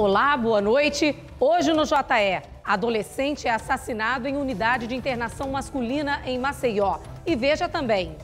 Olá, boa noite. Hoje no JE, adolescente é assassinado em unidade de internação masculina em Maceió. E veja também.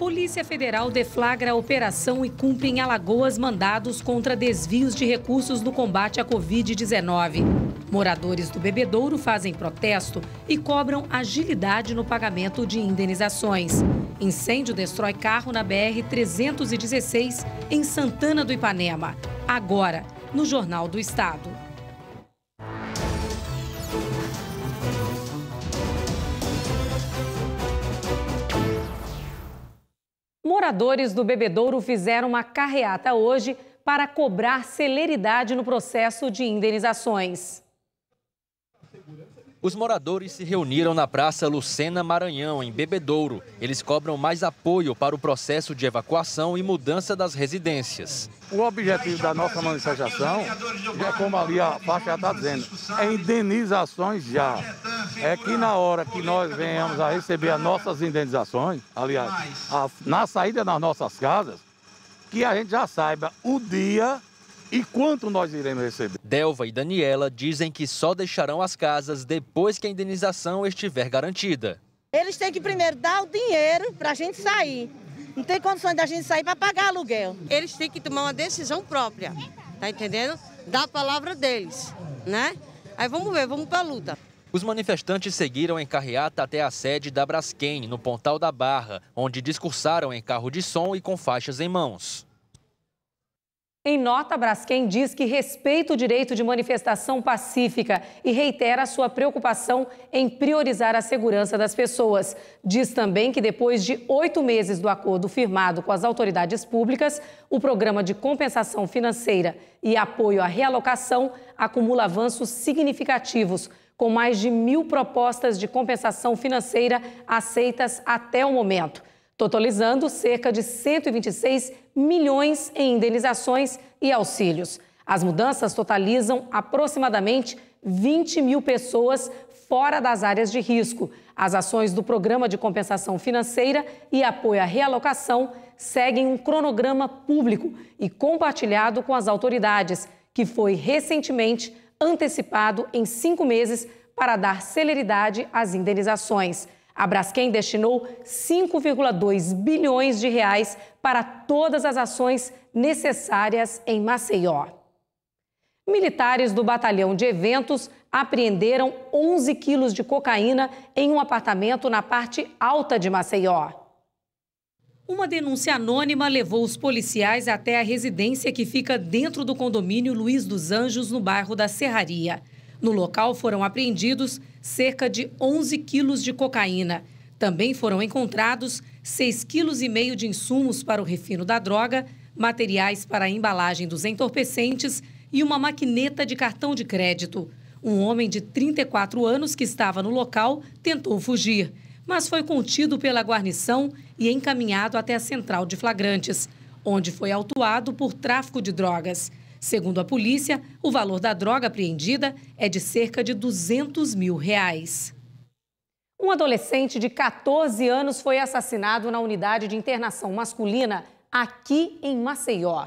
Polícia Federal deflagra a operação e cumpre em Alagoas mandados contra desvios de recursos no combate à Covid-19. Moradores do bebedouro fazem protesto e cobram agilidade no pagamento de indenizações. Incêndio destrói carro na BR-316 em Santana do Ipanema. Agora, no Jornal do Estado. Moradores do Bebedouro fizeram uma carreata hoje para cobrar celeridade no processo de indenizações. Os moradores se reuniram na Praça Lucena Maranhão, em Bebedouro. Eles cobram mais apoio para o processo de evacuação e mudança das residências. O objetivo da nossa manifestação, é como ali a faixa está dizendo, é indenizações já. É que na hora que nós venhamos a receber as nossas indenizações, aliás, a, na saída das nossas casas, que a gente já saiba o dia e quanto nós iremos receber. Delva e Daniela dizem que só deixarão as casas depois que a indenização estiver garantida. Eles têm que primeiro dar o dinheiro para a gente sair. Não tem condições da gente sair para pagar aluguel. Eles têm que tomar uma decisão própria, tá entendendo? Da palavra deles, né? Aí vamos ver, vamos para a luta. Os manifestantes seguiram em carreata até a sede da Braskem, no Pontal da Barra, onde discursaram em carro de som e com faixas em mãos. Em nota, Braskem diz que respeita o direito de manifestação pacífica e reitera sua preocupação em priorizar a segurança das pessoas. Diz também que depois de oito meses do acordo firmado com as autoridades públicas, o programa de compensação financeira e apoio à realocação acumula avanços significativos, com mais de mil propostas de compensação financeira aceitas até o momento totalizando cerca de 126 milhões em indenizações e auxílios. As mudanças totalizam aproximadamente 20 mil pessoas fora das áreas de risco. As ações do Programa de Compensação Financeira e Apoio à Realocação seguem um cronograma público e compartilhado com as autoridades, que foi recentemente antecipado em cinco meses para dar celeridade às indenizações. A Braskem destinou 5,2 bilhões de reais para todas as ações necessárias em Maceió. Militares do Batalhão de Eventos apreenderam 11 quilos de cocaína em um apartamento na parte alta de Maceió. Uma denúncia anônima levou os policiais até a residência que fica dentro do condomínio Luiz dos Anjos, no bairro da Serraria. No local foram apreendidos cerca de 11 quilos de cocaína. Também foram encontrados 6,5 quilos de insumos para o refino da droga, materiais para a embalagem dos entorpecentes e uma maquineta de cartão de crédito. Um homem de 34 anos que estava no local tentou fugir, mas foi contido pela guarnição e encaminhado até a central de flagrantes, onde foi autuado por tráfico de drogas. Segundo a polícia, o valor da droga apreendida é de cerca de 200 mil reais. Um adolescente de 14 anos foi assassinado na unidade de internação masculina aqui em Maceió.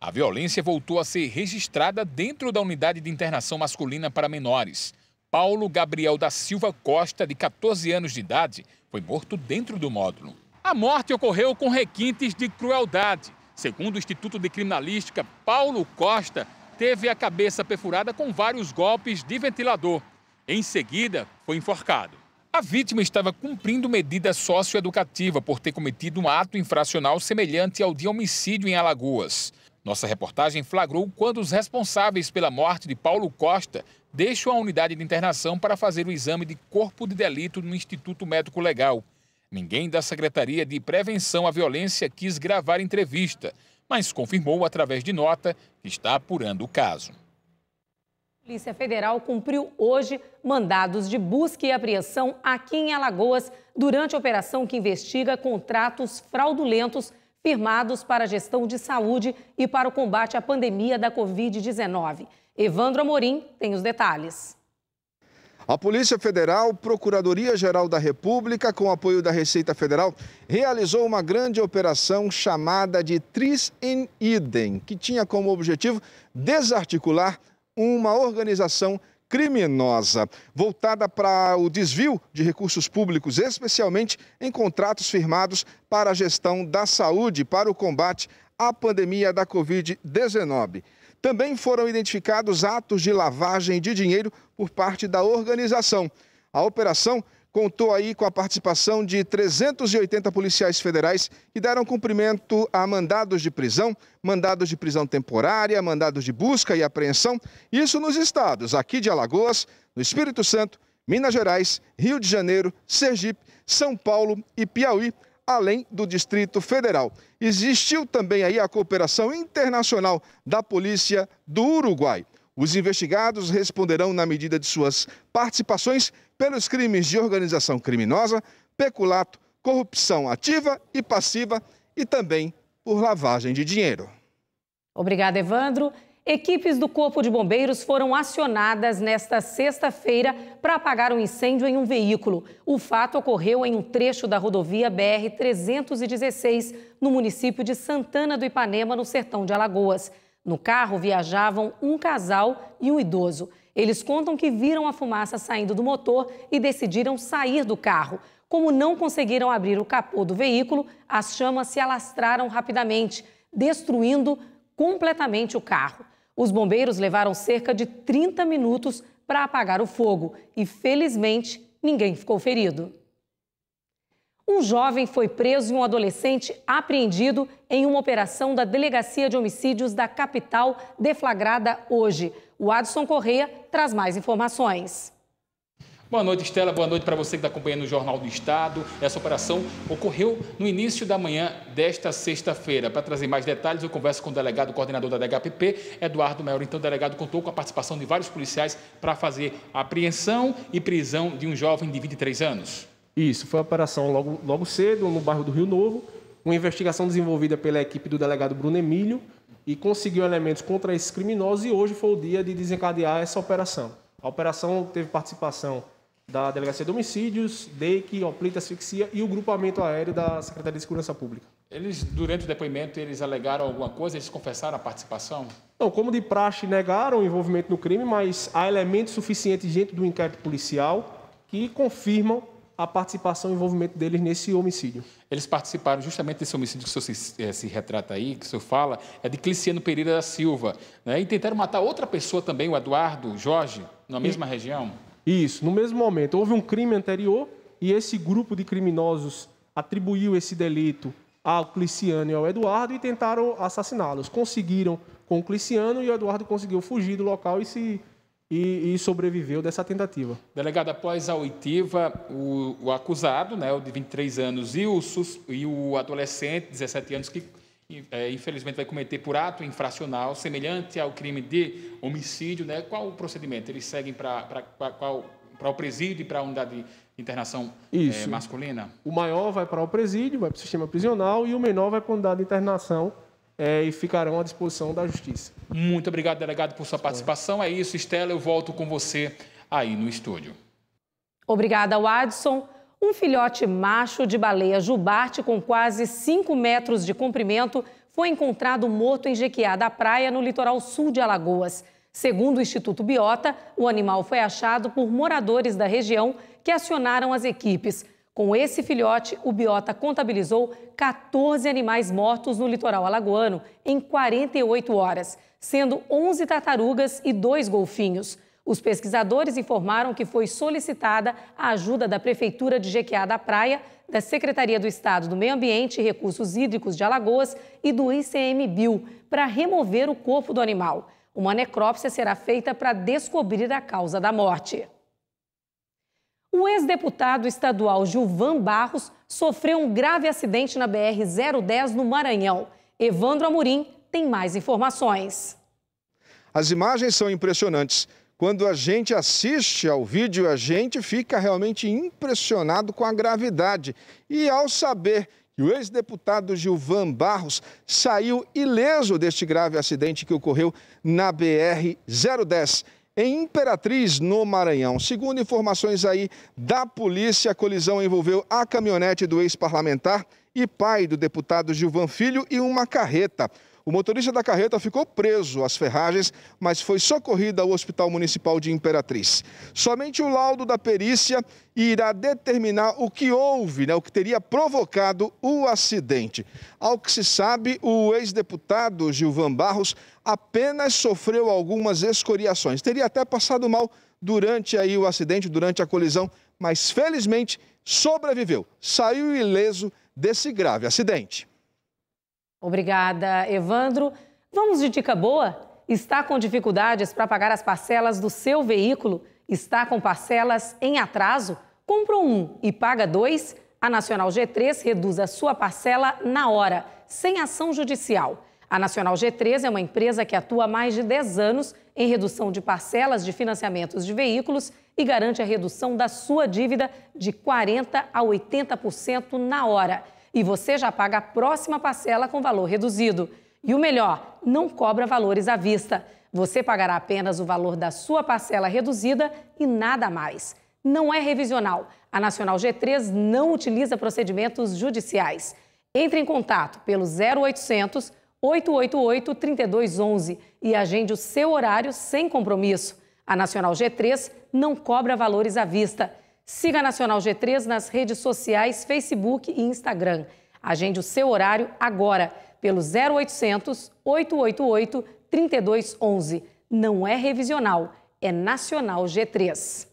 A violência voltou a ser registrada dentro da unidade de internação masculina para menores. Paulo Gabriel da Silva Costa, de 14 anos de idade, foi morto dentro do módulo. A morte ocorreu com requintes de crueldade. Segundo o Instituto de Criminalística, Paulo Costa teve a cabeça perfurada com vários golpes de ventilador. Em seguida, foi enforcado. A vítima estava cumprindo medida socioeducativa por ter cometido um ato infracional semelhante ao de homicídio em Alagoas. Nossa reportagem flagrou quando os responsáveis pela morte de Paulo Costa deixam a unidade de internação para fazer o exame de corpo de delito no Instituto Médico Legal. Ninguém da Secretaria de Prevenção à Violência quis gravar entrevista, mas confirmou através de nota que está apurando o caso. A Polícia Federal cumpriu hoje mandados de busca e apreensão aqui em Alagoas durante a operação que investiga contratos fraudulentos firmados para a gestão de saúde e para o combate à pandemia da Covid-19. Evandro Amorim tem os detalhes. A Polícia Federal, Procuradoria-Geral da República, com apoio da Receita Federal, realizou uma grande operação chamada de Tris in Idem, que tinha como objetivo desarticular uma organização criminosa, voltada para o desvio de recursos públicos, especialmente em contratos firmados para a gestão da saúde, para o combate à pandemia da Covid-19. Também foram identificados atos de lavagem de dinheiro por parte da organização. A operação contou aí com a participação de 380 policiais federais que deram cumprimento a mandados de prisão, mandados de prisão temporária, mandados de busca e apreensão, isso nos estados aqui de Alagoas, no Espírito Santo, Minas Gerais, Rio de Janeiro, Sergipe, São Paulo e Piauí, além do Distrito Federal. Existiu também aí a cooperação internacional da Polícia do Uruguai. Os investigados responderão na medida de suas participações pelos crimes de organização criminosa, peculato, corrupção ativa e passiva e também por lavagem de dinheiro. Obrigada, Evandro. Equipes do Corpo de Bombeiros foram acionadas nesta sexta-feira para apagar um incêndio em um veículo. O fato ocorreu em um trecho da rodovia BR-316, no município de Santana do Ipanema, no sertão de Alagoas. No carro viajavam um casal e um idoso. Eles contam que viram a fumaça saindo do motor e decidiram sair do carro. Como não conseguiram abrir o capô do veículo, as chamas se alastraram rapidamente, destruindo completamente o carro. Os bombeiros levaram cerca de 30 minutos para apagar o fogo e, felizmente, ninguém ficou ferido. Um jovem foi preso e um adolescente apreendido em uma operação da Delegacia de Homicídios da capital, deflagrada hoje. O Adson Correia traz mais informações. Boa noite, Estela. Boa noite para você que está acompanhando o Jornal do Estado. Essa operação ocorreu no início da manhã desta sexta-feira. Para trazer mais detalhes, eu converso com o delegado coordenador da DHPP, Eduardo Maior. Então, o delegado contou com a participação de vários policiais para fazer a apreensão e prisão de um jovem de 23 anos. Isso, foi a operação logo, logo cedo, no bairro do Rio Novo. Uma investigação desenvolvida pela equipe do delegado Bruno Emílio e conseguiu elementos contra esses criminosos e hoje foi o dia de desencadear essa operação. A operação teve participação da Delegacia de Homicídios, DEIC, Oplita Asfixia e o Grupamento Aéreo da Secretaria de Segurança Pública. Eles, durante o depoimento, eles alegaram alguma coisa? Eles confessaram a participação? Não, como de praxe, negaram o envolvimento no crime, mas há elementos suficientes dentro do inquérito policial que confirmam a participação e envolvimento deles nesse homicídio. Eles participaram justamente desse homicídio que o senhor se, eh, se retrata aí, que o senhor fala, é de Cliciano Pereira da Silva, né? e tentaram matar outra pessoa também, o Eduardo Jorge, na mesma e... região? Isso, no mesmo momento. Houve um crime anterior e esse grupo de criminosos atribuiu esse delito ao Cliciano e ao Eduardo e tentaram assassiná-los. Conseguiram com o Cliciano e o Eduardo conseguiu fugir do local e se e, e, sobreviveu dessa tentativa. Delegado, após a oitiva, o, o acusado, né, o de 23 anos, e o, e o adolescente, 17 anos, que é, infelizmente vai cometer por ato infracional semelhante ao crime de homicídio, né? Qual o procedimento? Eles seguem para qual para o presídio e para a unidade de internação é, masculina? O maior vai para o presídio, vai para o sistema prisional e o menor vai para a unidade de internação é, e ficarão à disposição da justiça. Muito obrigado, delegado, por sua participação. É isso, Estela, eu volto com você aí no estúdio. Obrigada, Adson. Um filhote macho de baleia jubarte com quase 5 metros de comprimento foi encontrado morto em Jequiá da Praia, no litoral sul de Alagoas. Segundo o Instituto Biota, o animal foi achado por moradores da região que acionaram as equipes. Com esse filhote, o Biota contabilizou 14 animais mortos no litoral alagoano em 48 horas, sendo 11 tartarugas e dois golfinhos. Os pesquisadores informaram que foi solicitada a ajuda da Prefeitura de Jequiá da Praia, da Secretaria do Estado do Meio Ambiente e Recursos Hídricos de Alagoas e do ICMBio para remover o corpo do animal. Uma necrópsia será feita para descobrir a causa da morte. O ex-deputado estadual Gilvan Barros sofreu um grave acidente na BR-010 no Maranhão. Evandro Amorim tem mais informações. As imagens são impressionantes. Quando a gente assiste ao vídeo, a gente fica realmente impressionado com a gravidade. E ao saber que o ex-deputado Gilvan Barros saiu ileso deste grave acidente que ocorreu na BR-010 em Imperatriz, no Maranhão. Segundo informações aí da polícia, a colisão envolveu a caminhonete do ex-parlamentar e pai do deputado Gilvan Filho e uma carreta. O motorista da carreta ficou preso às ferragens, mas foi socorrido ao Hospital Municipal de Imperatriz. Somente o laudo da perícia irá determinar o que houve, né, o que teria provocado o acidente. Ao que se sabe, o ex-deputado Gilvan Barros apenas sofreu algumas escoriações. Teria até passado mal durante aí o acidente, durante a colisão, mas felizmente sobreviveu. Saiu ileso desse grave acidente. Obrigada, Evandro. Vamos de dica boa? Está com dificuldades para pagar as parcelas do seu veículo? Está com parcelas em atraso? Compra um e paga dois? A Nacional G3 reduz a sua parcela na hora, sem ação judicial. A Nacional G3 é uma empresa que atua há mais de 10 anos em redução de parcelas de financiamentos de veículos e garante a redução da sua dívida de 40% a 80% na hora e você já paga a próxima parcela com valor reduzido. E o melhor, não cobra valores à vista. Você pagará apenas o valor da sua parcela reduzida e nada mais. Não é revisional. A Nacional G3 não utiliza procedimentos judiciais. Entre em contato pelo 0800 888 3211 e agende o seu horário sem compromisso. A Nacional G3 não cobra valores à vista. Siga a Nacional G3 nas redes sociais, Facebook e Instagram. Agende o seu horário agora pelo 0800 888 3211. Não é revisional, é Nacional G3.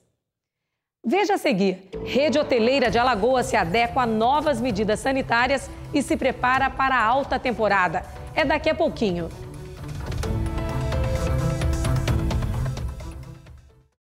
Veja a seguir: Rede Hoteleira de Alagoas se adequa a novas medidas sanitárias e se prepara para a alta temporada. É daqui a pouquinho.